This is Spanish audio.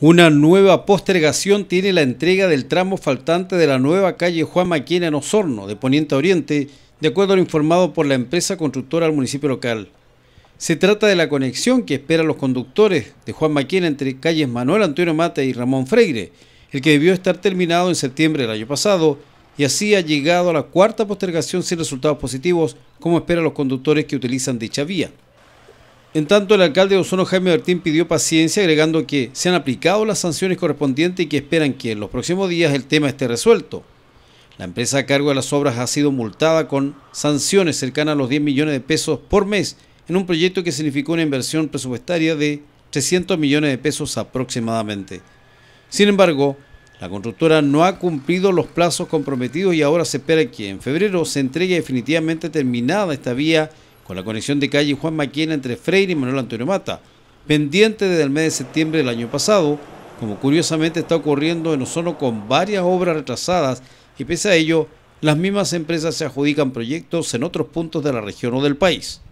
Una nueva postergación tiene la entrega del tramo faltante de la nueva calle Juan Maquena en Osorno, de Poniente Oriente, de acuerdo a lo informado por la empresa constructora al municipio local. Se trata de la conexión que esperan los conductores de Juan Maquena entre calles Manuel Antonio Mate y Ramón Freire, el que debió estar terminado en septiembre del año pasado y así ha llegado a la cuarta postergación sin resultados positivos, como esperan los conductores que utilizan dicha vía. En tanto, el alcalde de Osono, Jaime Bertín, pidió paciencia, agregando que se han aplicado las sanciones correspondientes y que esperan que en los próximos días el tema esté resuelto. La empresa a cargo de las obras ha sido multada con sanciones cercanas a los 10 millones de pesos por mes en un proyecto que significó una inversión presupuestaria de 300 millones de pesos aproximadamente. Sin embargo, la constructora no ha cumplido los plazos comprometidos y ahora se espera que en febrero se entregue definitivamente terminada esta vía con la conexión de calle Juan Maquena entre Freire y Manuel Antonio Mata, pendiente desde el mes de septiembre del año pasado, como curiosamente está ocurriendo en Ozono con varias obras retrasadas y pese a ello, las mismas empresas se adjudican proyectos en otros puntos de la región o del país.